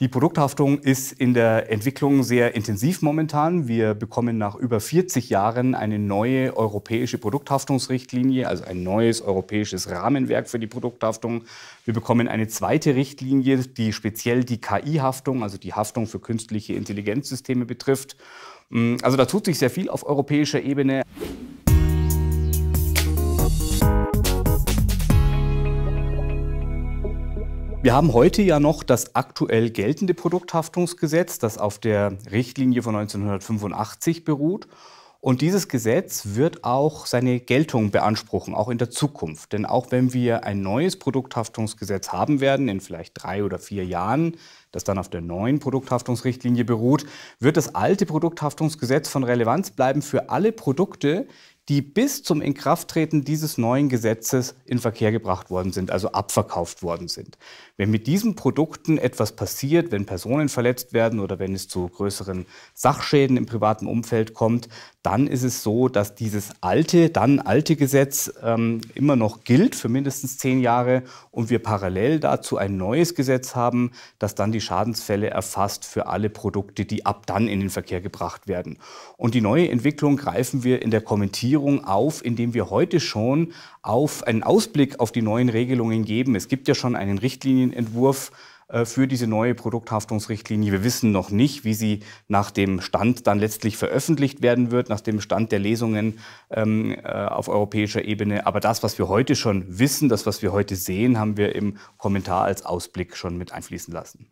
Die Produkthaftung ist in der Entwicklung sehr intensiv momentan. Wir bekommen nach über 40 Jahren eine neue europäische Produkthaftungsrichtlinie, also ein neues europäisches Rahmenwerk für die Produkthaftung. Wir bekommen eine zweite Richtlinie, die speziell die KI-Haftung, also die Haftung für künstliche Intelligenzsysteme betrifft. Also da tut sich sehr viel auf europäischer Ebene. Wir haben heute ja noch das aktuell geltende Produkthaftungsgesetz, das auf der Richtlinie von 1985 beruht. Und dieses Gesetz wird auch seine Geltung beanspruchen, auch in der Zukunft. Denn auch wenn wir ein neues Produkthaftungsgesetz haben werden, in vielleicht drei oder vier Jahren, das dann auf der neuen Produkthaftungsrichtlinie beruht, wird das alte Produkthaftungsgesetz von Relevanz bleiben für alle Produkte, die bis zum Inkrafttreten dieses neuen Gesetzes in Verkehr gebracht worden sind, also abverkauft worden sind. Wenn mit diesen Produkten etwas passiert, wenn Personen verletzt werden oder wenn es zu größeren Sachschäden im privaten Umfeld kommt, dann ist es so, dass dieses alte, dann alte Gesetz ähm, immer noch gilt für mindestens zehn Jahre und wir parallel dazu ein neues Gesetz haben, das dann die Schadensfälle erfasst für alle Produkte, die ab dann in den Verkehr gebracht werden. Und die neue Entwicklung greifen wir in der Kommentierung Regierung auf, indem wir heute schon auf einen Ausblick auf die neuen Regelungen geben. Es gibt ja schon einen Richtlinienentwurf äh, für diese neue Produkthaftungsrichtlinie. Wir wissen noch nicht, wie sie nach dem Stand dann letztlich veröffentlicht werden wird, nach dem Stand der Lesungen ähm, äh, auf europäischer Ebene. Aber das, was wir heute schon wissen, das, was wir heute sehen, haben wir im Kommentar als Ausblick schon mit einfließen lassen.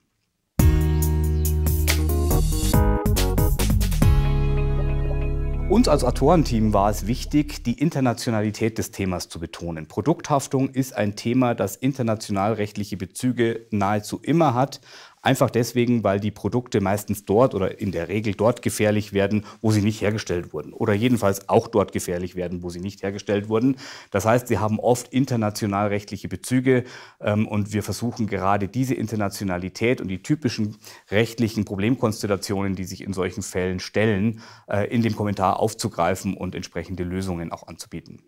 Uns als Autorenteam war es wichtig, die Internationalität des Themas zu betonen. Produkthaftung ist ein Thema, das internationalrechtliche Bezüge nahezu immer hat, Einfach deswegen, weil die Produkte meistens dort oder in der Regel dort gefährlich werden, wo sie nicht hergestellt wurden. Oder jedenfalls auch dort gefährlich werden, wo sie nicht hergestellt wurden. Das heißt, sie haben oft international rechtliche Bezüge ähm, und wir versuchen gerade diese Internationalität und die typischen rechtlichen Problemkonstellationen, die sich in solchen Fällen stellen, äh, in dem Kommentar aufzugreifen und entsprechende Lösungen auch anzubieten.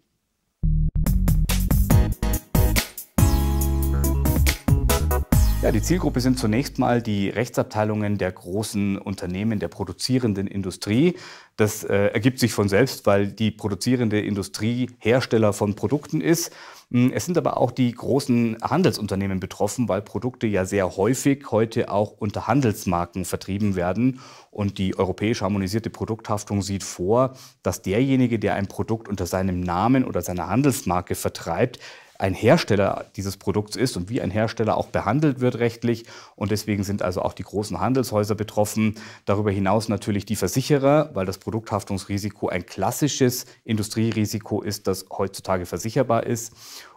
die Zielgruppe sind zunächst mal die Rechtsabteilungen der großen Unternehmen der produzierenden Industrie. Das äh, ergibt sich von selbst, weil die produzierende Industrie Hersteller von Produkten ist. Hm, es sind aber auch die großen Handelsunternehmen betroffen, weil Produkte ja sehr häufig heute auch unter Handelsmarken vertrieben werden. Und die europäisch harmonisierte Produkthaftung sieht vor, dass derjenige, der ein Produkt unter seinem Namen oder seiner Handelsmarke vertreibt, ein Hersteller dieses Produkts ist und wie ein Hersteller auch behandelt wird rechtlich. Und deswegen sind also auch die großen Handelshäuser betroffen. Darüber hinaus natürlich die Versicherer, weil das Produkthaftungsrisiko ein klassisches Industrierisiko ist, das heutzutage versicherbar ist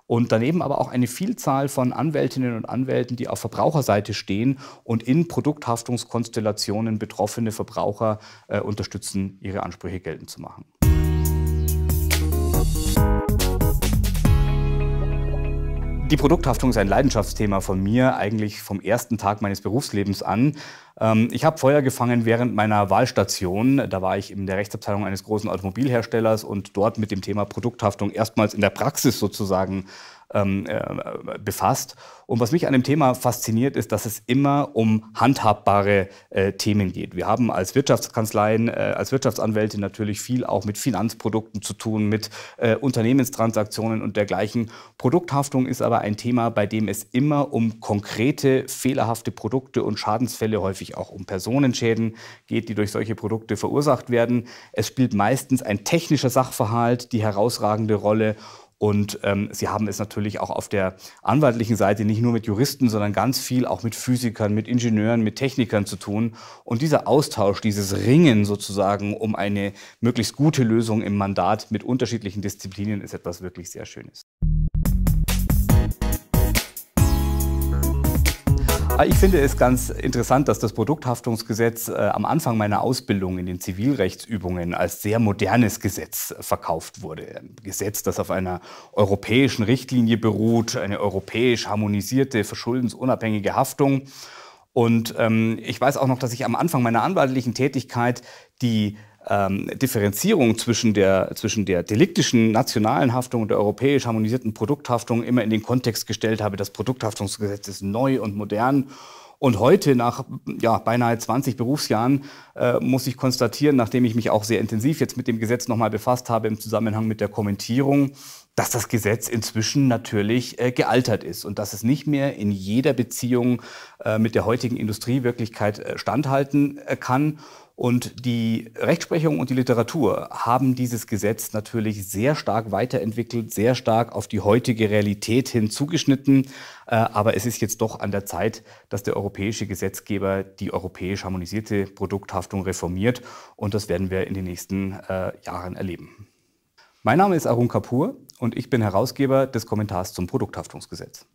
und daneben aber auch eine Vielzahl von Anwältinnen und Anwälten, die auf Verbraucherseite stehen und in Produkthaftungskonstellationen betroffene Verbraucher äh, unterstützen, ihre Ansprüche geltend zu machen. Die Produkthaftung ist ein Leidenschaftsthema von mir, eigentlich vom ersten Tag meines Berufslebens an. Ähm, ich habe Feuer gefangen während meiner Wahlstation. Da war ich in der Rechtsabteilung eines großen Automobilherstellers und dort mit dem Thema Produkthaftung erstmals in der Praxis sozusagen ähm, äh, befasst. Und was mich an dem Thema fasziniert, ist, dass es immer um handhabbare äh, Themen geht. Wir haben als Wirtschaftskanzleien, äh, als Wirtschaftsanwälte natürlich viel auch mit Finanzprodukten zu tun, mit äh, Unternehmenstransaktionen und dergleichen. Produkthaftung ist aber ein Thema, bei dem es immer um konkrete, fehlerhafte Produkte und Schadensfälle, häufig auch um Personenschäden geht, die durch solche Produkte verursacht werden. Es spielt meistens ein technischer Sachverhalt die herausragende Rolle und ähm, sie haben es natürlich auch auf der anwaltlichen Seite nicht nur mit Juristen, sondern ganz viel auch mit Physikern, mit Ingenieuren, mit Technikern zu tun. Und dieser Austausch, dieses Ringen sozusagen um eine möglichst gute Lösung im Mandat mit unterschiedlichen Disziplinen ist etwas wirklich sehr Schönes. Ah, ich finde es ganz interessant, dass das Produkthaftungsgesetz äh, am Anfang meiner Ausbildung in den Zivilrechtsübungen als sehr modernes Gesetz äh, verkauft wurde. Ein Gesetz, das auf einer europäischen Richtlinie beruht, eine europäisch harmonisierte, verschuldensunabhängige Haftung. Und ähm, ich weiß auch noch, dass ich am Anfang meiner anwaltlichen Tätigkeit die ähm, Differenzierung zwischen der, zwischen der deliktischen nationalen Haftung und der europäisch harmonisierten Produkthaftung immer in den Kontext gestellt habe, das Produkthaftungsgesetz ist neu und modern. Und heute, nach ja, beinahe 20 Berufsjahren, äh, muss ich konstatieren, nachdem ich mich auch sehr intensiv jetzt mit dem Gesetz nochmal befasst habe im Zusammenhang mit der Kommentierung, dass das Gesetz inzwischen natürlich äh, gealtert ist und dass es nicht mehr in jeder Beziehung äh, mit der heutigen Industriewirklichkeit äh, standhalten äh, kann. Und die Rechtsprechung und die Literatur haben dieses Gesetz natürlich sehr stark weiterentwickelt, sehr stark auf die heutige Realität hin zugeschnitten. Äh, aber es ist jetzt doch an der Zeit, dass der europäische Gesetzgeber die europäisch harmonisierte Produkthaftung reformiert. Und das werden wir in den nächsten äh, Jahren erleben. Mein Name ist Arun Kapoor und ich bin Herausgeber des Kommentars zum Produkthaftungsgesetz.